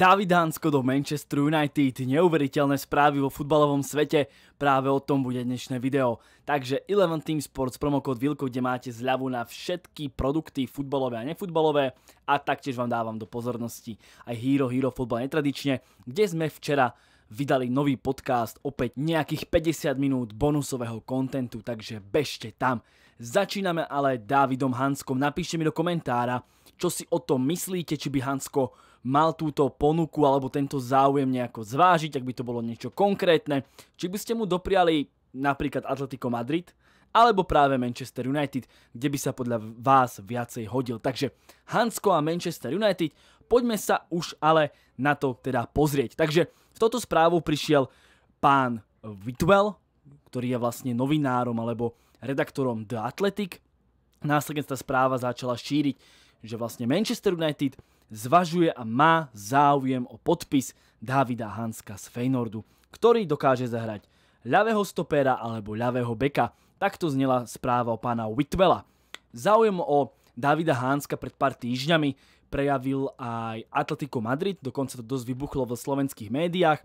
Davidánsko do Manchester United. Neuveriteľné správy vo futbalovom svete, práve o tom bude dnešné video. Takže Eleven Team Sports promokód Vilko, kde máte zľavu na všetky produkty futbalové a nefutbalové a taktiež vám dávam do pozornosti aj Hero Hero Futbal netradične, kde sme včera vydali nový podcast, opäť nejakých 50 minút bonusového kontentu, takže bežte tam. Začíname ale Dávidom Hanskom, napíšte mi do komentára, čo si o tom myslíte, či by Hansko mal túto ponuku alebo tento záujem nejako zvážiť, ak by to bolo niečo konkrétne, či by ste mu dopriali napríklad Atletico Madrid, alebo práve Manchester United, kde by sa podľa vás viacej hodil. Takže Hansko a Manchester United, poďme sa už ale na to teda pozrieť. Takže v toto správu prišiel pán Whitwell, ktorý je vlastne novinárom alebo redaktorom The Athletic. Následne sa správa začala šíriť že vlastne Manchester United zvažuje a má záujem o podpis Davida Hanska z Feynordu, ktorý dokáže zahrať ľavého stopera alebo ľavého beka. Takto znela správa o pána Whitwella. Záujem o Davida Hanska pred pár týždňami prejavil aj Atletico Madrid, dokonca to dosť vybuchlo v slovenských médiách,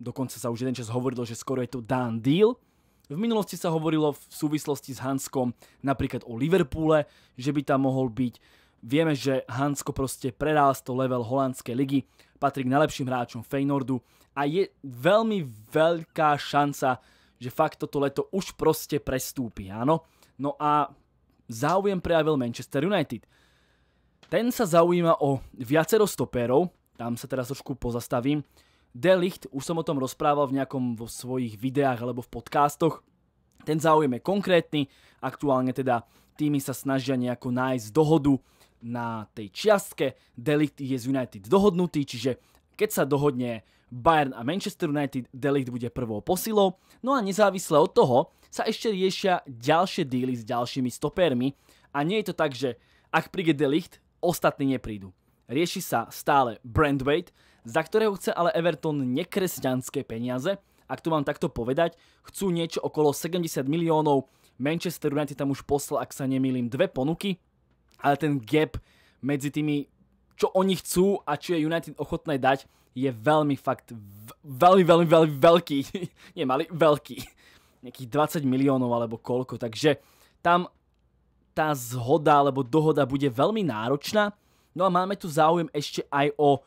dokonca sa už jeden čas hovorilo, že skoro je to done deal. V minulosti sa hovorilo v súvislosti s Hanskom napríklad o Liverpoole, že by tam mohol byť Vieme, že Hansko proste prerástol level holandskej ligy, patrí k najlepším hráčom Feynordu a je veľmi veľká šanca, že fakt toto leto už proste prestúpi, áno? No a záujem prejavil Manchester United. Ten sa zaujíma o viacero stopérov, tam sa teraz trošku pozastavím. Ligt, už som o tom rozprával v nejakom vo svojich videách alebo v podcastoch, ten záujem je konkrétny, aktuálne teda týmy sa snažia nejako nájsť dohodu na tej čiastke. Delict je z United dohodnutý, čiže keď sa dohodne Bayern a Manchester United, Delict bude prvou posilou. No a nezávisle od toho sa ešte riešia ďalšie díly s ďalšími stopérmi a nie je to tak, že ak príde Delict, ostatní neprídu. Rieši sa stále Brandweight, za ktorého chce ale Everton nekresťanské peniaze. Ak to mám takto povedať, chcú niečo okolo 70 miliónov, Manchester United tam už poslal, ak sa nemýlim, dve ponuky, ale ten gap medzi tými, čo oni chcú a čo je United ochotné dať, je veľmi fakt, veľmi, veľmi, veľmi veľký. Nie malý, veľký. Nejakých 20 miliónov alebo koľko, takže tam tá zhoda alebo dohoda bude veľmi náročná. No a máme tu záujem ešte aj o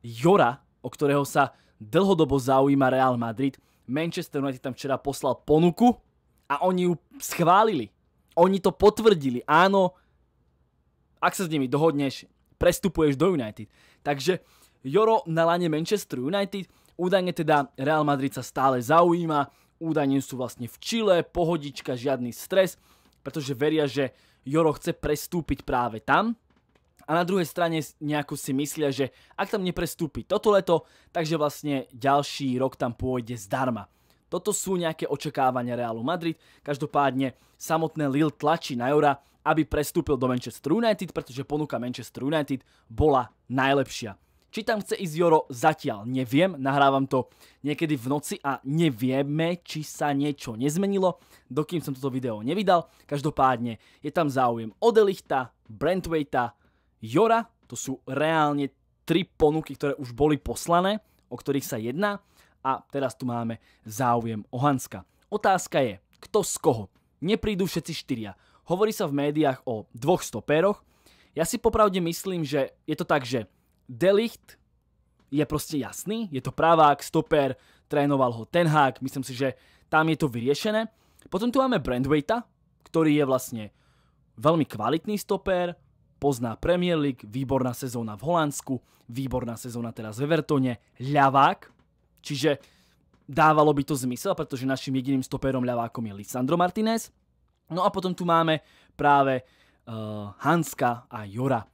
Jora, o ktorého sa dlhodobo zaujíma Real Madrid. Manchester United tam včera poslal ponuku a oni ju schválili. Oni to potvrdili. Áno, ak sa s nimi dohodneš, prestupuješ do United. Takže Joro na lane Manchester United, údajne teda Real Madrid sa stále zaujíma, údajne sú vlastne v Chile, pohodička, žiadny stres, pretože veria, že Joro chce prestúpiť práve tam. A na druhej strane nejako si myslia, že ak tam neprestúpi toto leto, takže vlastne ďalší rok tam pôjde zdarma. Toto sú nejaké očakávania Realu Madrid, každopádne samotné Lille tlačí na Jora, aby prestúpil do Manchester United, pretože ponuka Manchester United bola najlepšia. Či tam chce ísť Joro, zatiaľ neviem, nahrávam to niekedy v noci a nevieme, či sa niečo nezmenilo, dokým som toto video nevydal. Každopádne je tam záujem Odelichta, Brentwaita, Jora, to sú reálne tri ponuky, ktoré už boli poslané, o ktorých sa jedná a teraz tu máme záujem ohanska. Otázka je, kto z koho? Neprídu všetci štyria. Hovorí sa v médiách o dvoch stoperoch. Ja si popravde myslím, že je to tak, že Delicht je proste jasný, je to pravák, stoper, trénoval ho Ten Hag, myslím si, že tam je to vyriešené. Potom tu máme Brandwaita, ktorý je vlastne veľmi kvalitný stoper, pozná Premier League, výborná sezóna v Holandsku, výborná sezóna teraz v Evertone, ľavák, čiže dávalo by to zmysel, pretože našim jediným stoperom ľavákom je Lisandro Martinez. No a potom tu máme práve uh, Hanska a Jora.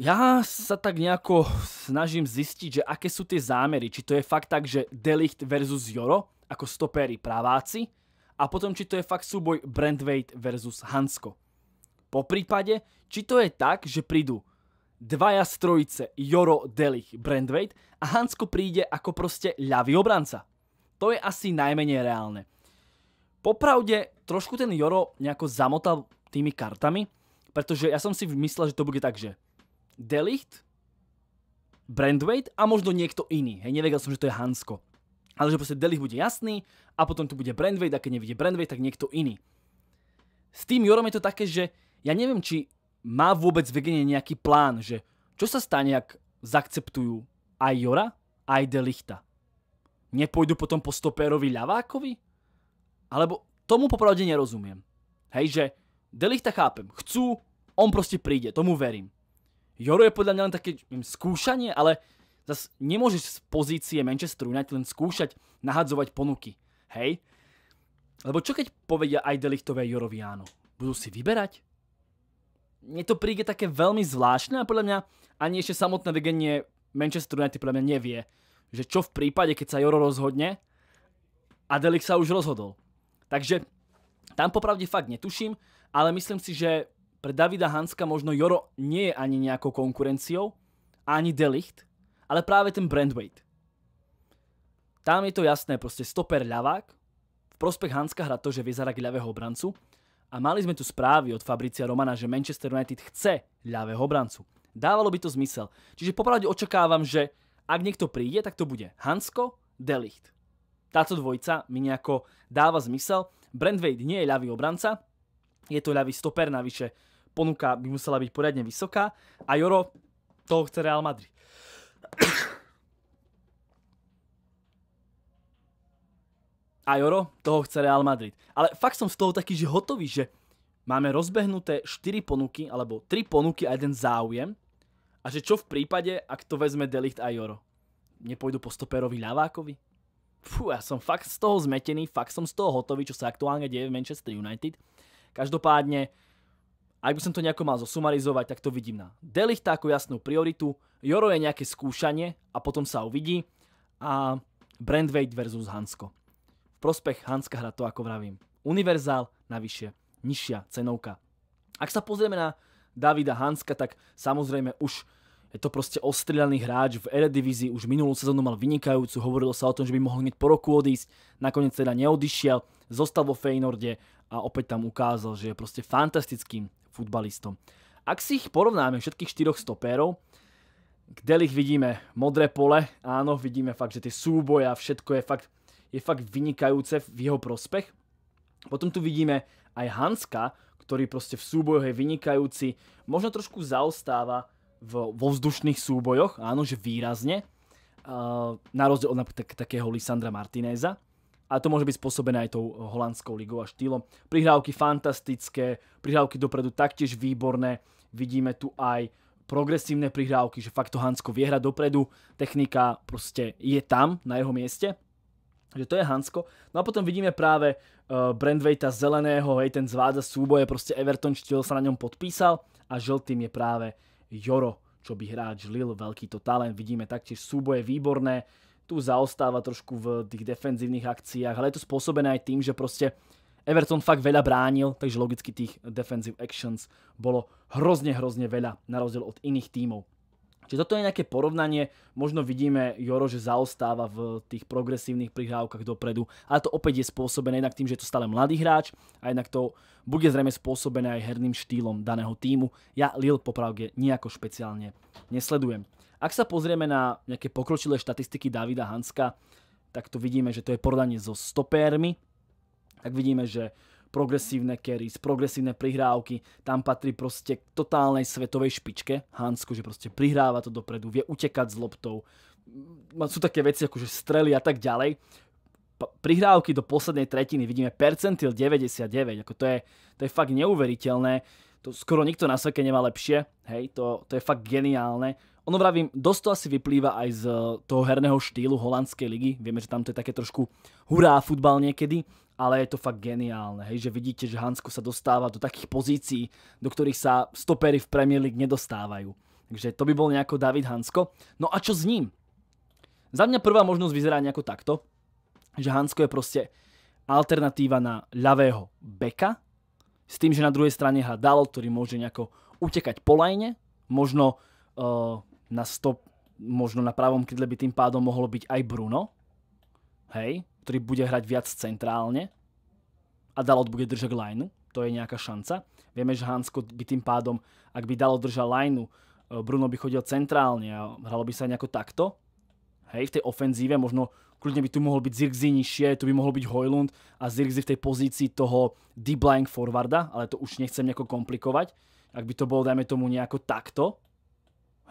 Ja sa tak nejako snažím zistiť, že aké sú tie zámery. Či to je fakt tak, že Delicht versus Joro, ako stopéry praváci, a potom či to je fakt súboj Brandweight versus Hansko. Po prípade, či to je tak, že prídu dvaja strojice Joro, Delich, Brandweight a Hansko príde ako proste ľavý obranca. To je asi najmenej reálne. Popravde, trošku ten Joro nejako zamotal tými kartami, pretože ja som si myslel, že to bude tak, že Delicht, Brandweight a možno niekto iný. Hej, nevedel som, že to je Hansko. Ale že proste Delicht bude jasný a potom tu bude Brandweight a keď nevidie Brandweight, tak niekto iný. S tým Jorom je to také, že ja neviem, či má vôbec Vegenie nejaký plán, že čo sa stane, ak zakceptujú aj Jora, aj Delichta. Nepôjdu potom po stopérovi ľavákovi? Alebo tomu popravde nerozumiem. Hej, že Delichta chápem. Chcú, on proste príde, tomu verím. Joru je podľa mňa len také neviem, skúšanie, ale zase nemôžeš z pozície Manchester United len skúšať nahadzovať ponuky. Hej? Lebo čo keď povedia aj Delichtové Jorovi áno? Budú si vyberať? Mne to príde také veľmi zvláštne a podľa mňa ani ešte samotné vegenie Manchester United podľa mňa nevie, že čo v prípade, keď sa Joro rozhodne a Delich sa už rozhodol. Takže tam popravde fakt netuším, ale myslím si, že pre Davida Hanska možno Joro nie je ani nejakou konkurenciou, ani Delicht, ale práve ten Brandweight. Tam je to jasné, proste stoper ľavák, v prospech Hanska hra to, že vyzerá k ľavého obrancu a mali sme tu správy od Fabricia Romana, že Manchester United chce ľavého obrancu. Dávalo by to zmysel. Čiže popravde očakávam, že ak niekto príde, tak to bude Hansko, Delicht táto dvojica mi nejako dáva zmysel. Brand Wade nie je ľavý obranca, je to ľavý stoper, navyše ponuka by musela byť poriadne vysoká a Joro toho chce Real Madrid. a Joro, toho chce Real Madrid. Ale fakt som z toho taký, že hotový, že máme rozbehnuté 4 ponuky, alebo 3 ponuky a jeden záujem. A že čo v prípade, ak to vezme Delicht a Joro? Nepôjdu po stoperovi ľavákovi? Fú, ja som fakt z toho zmetený, fakt som z toho hotový, čo sa aktuálne deje v Manchester United. Každopádne, ak by som to nejako mal zosumarizovať, tak to vidím na Delichta ako jasnú prioritu, Joro je nejaké skúšanie a potom sa uvidí a Brandweight versus Hansko. V prospech Hanska hra to, ako vravím. Univerzál navyše, nižšia cenovka. Ak sa pozrieme na Davida Hanska, tak samozrejme už je to proste ostrieľaný hráč v Eredivízii, už minulú sezónu mal vynikajúcu, hovorilo sa o tom, že by mohol hneď po roku odísť, nakoniec teda neodišiel, zostal vo Feynorde a opäť tam ukázal, že je proste fantastickým futbalistom. Ak si ich porovnáme všetkých štyroch stopérov, kde ich vidíme modré pole, áno, vidíme fakt, že tie súboje a všetko je fakt, je fakt vynikajúce v jeho prospech. Potom tu vidíme aj Hanska, ktorý proste v súbojoch je vynikajúci, možno trošku zaostáva, v vo vzdušných súbojoch, áno, že výrazne, uh, na rozdiel od napríklad takého Lisandra Martineza. A to môže byť spôsobené aj tou holandskou ligou a štýlom. Prihrávky fantastické, prihrávky dopredu taktiež výborné. Vidíme tu aj progresívne prihrávky, že fakt to Hansko vie hrať dopredu, technika proste je tam, na jeho mieste. Že to je Hansko. No a potom vidíme práve uh, Brandwaita zeleného, hej, ten zvádza súboje, proste Everton štýl sa na ňom podpísal a žltým je práve Joro, čo by hráč Lil, veľký to talent. Vidíme taktiež súboje výborné, tu zaostáva trošku v tých defenzívnych akciách, ale je to spôsobené aj tým, že proste Everton fakt veľa bránil, takže logicky tých defensive actions bolo hrozne, hrozne veľa, na rozdiel od iných tímov. Čiže toto je nejaké porovnanie. Možno vidíme Joro, že zaostáva v tých progresívnych prihrávkach dopredu. Ale to opäť je spôsobené jednak tým, že je to stále mladý hráč a jednak to bude zrejme spôsobené aj herným štýlom daného týmu. Ja Lil popravde nejako špeciálne nesledujem. Ak sa pozrieme na nejaké pokročilé štatistiky Davida Hanska, tak tu vidíme, že to je porovnanie so stopérmi. Tak vidíme, že progresívne carries, progresívne prihrávky, tam patrí proste k totálnej svetovej špičke Hansko, že proste prihráva to dopredu, vie utekať s loptou, mm, sú také veci ako že strely a tak ďalej. Prihrávky do poslednej tretiny vidíme percentil 99, ako to je, to je fakt neuveriteľné, to skoro nikto na svete nemá lepšie, hej, to, to je fakt geniálne. Ono vravím, dosť to asi vyplýva aj z e, toho herného štýlu holandskej ligy. Vieme, že tam to je také trošku hurá futbal niekedy, ale je to fakt geniálne, hej, že vidíte, že Hansko sa dostáva do takých pozícií, do ktorých sa stopery v Premier League nedostávajú. Takže to by bol nejako David Hansko. No a čo s ním? Za mňa prvá možnosť vyzerá nejako takto, že Hansko je proste alternatíva na ľavého beka, s tým, že na druhej strane hrá Dal, ktorý môže nejako utekať po lajne, možno uh, na stop, možno na pravom krydle by tým pádom mohlo byť aj Bruno, hej, ktorý bude hrať viac centrálne a Dalot bude držať lineu, to je nejaká šanca. Vieme, že Hansko by tým pádom, ak by Dalot držal lineu, eh, Bruno by chodil centrálne a hralo by sa nejako takto. Hej, v tej ofenzíve možno kľudne by tu mohol byť Zirkzy nižšie, tu by mohol byť Hojlund a Zirkzy v tej pozícii toho deep lying forwarda, ale to už nechcem nejako komplikovať. Ak by to bolo, dajme tomu, nejako takto,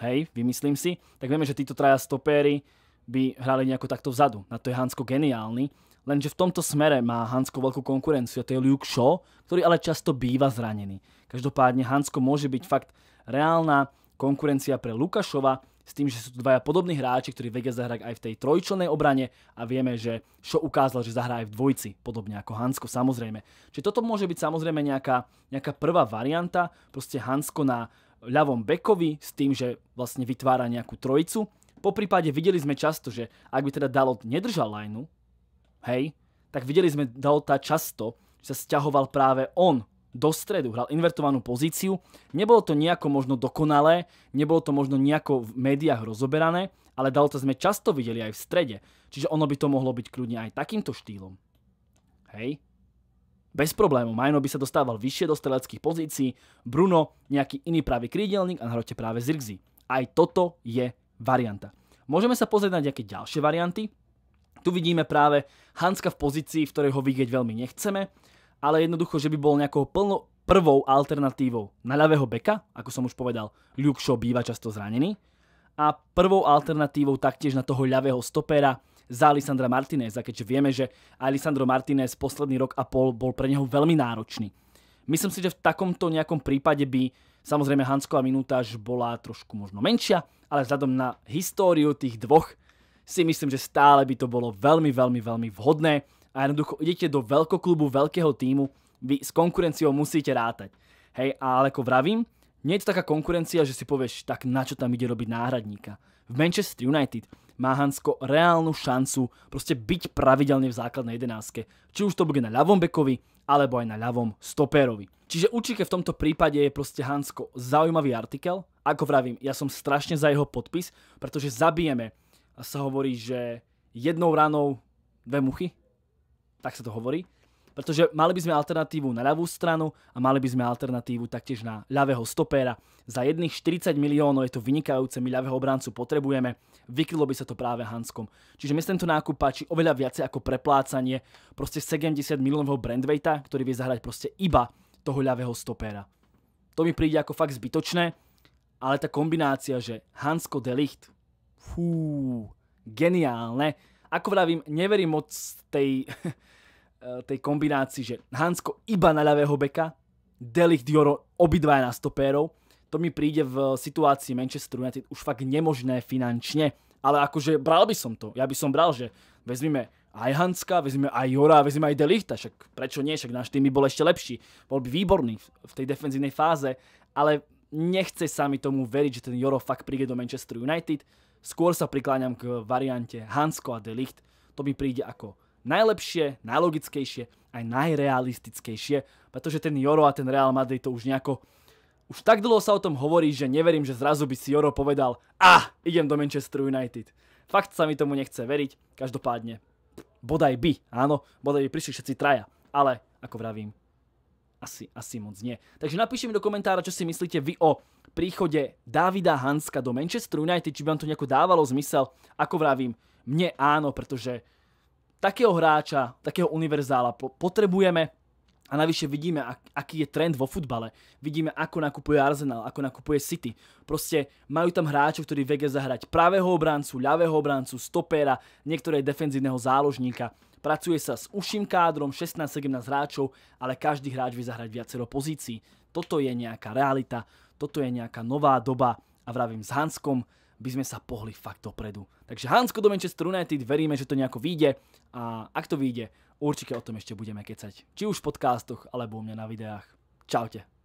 hej, vymyslím si, tak vieme, že títo traja stopéry by hrali nejako takto vzadu. Na to je Hansko geniálny, lenže v tomto smere má Hansko veľkú konkurenciu a to je Luke Shaw, ktorý ale často býva zranený. Každopádne Hansko môže byť fakt reálna konkurencia pre Lukašova, s tým, že sú tu dvaja podobní hráči, ktorí vedia zahrať aj v tej trojčlennej obrane a vieme, že Šo ukázal, že zahrá aj v dvojci, podobne ako Hansko samozrejme. Čiže toto môže byť samozrejme nejaká, nejaká prvá varianta, proste Hansko na ľavom bekovi s tým, že vlastne vytvára nejakú trojcu po prípade videli sme často, že ak by teda Dalot nedržal lineu, hej, tak videli sme Dalota často, že sa sťahoval práve on do stredu, hral invertovanú pozíciu. Nebolo to nejako možno dokonalé, nebolo to možno nejako v médiách rozoberané, ale Dalota sme často videli aj v strede. Čiže ono by to mohlo byť kľudne aj takýmto štýlom. Hej? Bez problému. Majno by sa dostával vyššie do streleckých pozícií, Bruno nejaký iný pravý krídelník a na hrote práve Zirgzi. Aj toto je varianta. Môžeme sa pozrieť na nejaké ďalšie varianty. Tu vidíme práve Hanska v pozícii, v ktorej ho vidieť veľmi nechceme, ale jednoducho, že by bol nejakou plno prvou alternatívou na ľavého beka, ako som už povedal, Luke Shaw býva často zranený, a prvou alternatívou taktiež na toho ľavého stopera za Alessandra Martineza, keďže vieme, že Alessandro Martinez posledný rok a pol bol pre neho veľmi náročný. Myslím si, že v takomto nejakom prípade by Samozrejme, Hansková minútaž bola trošku možno menšia, ale vzhľadom na históriu tých dvoch si myslím, že stále by to bolo veľmi, veľmi, veľmi vhodné a jednoducho idete do veľkoklubu, veľkého týmu, vy s konkurenciou musíte rátať. Hej, ale ako vravím, nie je to taká konkurencia, že si povieš, tak na čo tam ide robiť náhradníka. V Manchester United má Hansko reálnu šancu proste byť pravidelne v základnej jedenáske. Či už to bude na ľavom bekovi, alebo aj na ľavom stoperovi. Čiže určite v tomto prípade je proste Hansko zaujímavý artikel. Ako vravím, ja som strašne za jeho podpis, pretože zabijeme, sa hovorí, že jednou ranou dve muchy, tak sa to hovorí. Pretože mali by sme alternatívu na ľavú stranu a mali by sme alternatívu taktiež na ľavého stopéra. Za jedných 40 miliónov je to vynikajúce, my ľavého obrancu potrebujeme. Vykrylo by sa to práve Hanskom. Čiže mi sa tento nákup páči oveľa viacej ako preplácanie proste 70 miliónového Brandwaita, ktorý vie zahrať proste iba toho ľavého stopéra. To mi príde ako fakt zbytočné, ale tá kombinácia, že Hansko Delicht, fú, geniálne. Ako vravím, neverím moc tej Eh, tej kombinácii, že Hansko iba na ľavého beka, Delich Dioro obidvaja na stopérov. To mi príde v situácii Manchester United už fakt nemožné finančne, ale akože bral by som to. Ja by som bral, že vezmime aj Hanska, vezmime aj Jora, vezmime aj Delichta, však prečo nie, však náš tým by bol ešte lepší. Bol by výborný v tej defenzívnej fáze, ale nechce sa mi tomu veriť, že ten Joro fakt príde do Manchester United. Skôr sa prikláňam k variante Hansko a Delicht. To mi príde ako najlepšie, najlogickejšie, aj najrealistickejšie, pretože ten Joro a ten Real Madrid to už nejako... Už tak dlho sa o tom hovorí, že neverím, že zrazu by si Joro povedal Ah, idem do Manchester United. Fakt sa mi tomu nechce veriť, každopádne. Bodaj by, áno, bodaj by prišli všetci traja. Ale, ako vravím, asi, asi moc nie. Takže napíšte mi do komentára, čo si myslíte vy o príchode Davida Hanska do Manchester United, či by vám to nejako dávalo zmysel. Ako vravím, mne áno, pretože takého hráča, takého univerzála potrebujeme a navyše vidíme, aký je trend vo futbale. Vidíme, ako nakupuje Arsenal, ako nakupuje City. Proste majú tam hráčov, ktorí vedia zahrať pravého obrancu, ľavého obrancu, stopéra, niektoré defenzívneho záložníka. Pracuje sa s uším kádrom, 16-17 hráčov, ale každý hráč vie zahrať viacero pozícií. Toto je nejaká realita, toto je nejaká nová doba a vravím s Hanskom, by sme sa pohli fakt dopredu. Takže Hansko do Manchester United, veríme, že to nejako vyjde a ak to vyjde, určite o tom ešte budeme kecať. Či už v podcastoch, alebo u mňa na videách. Čaute.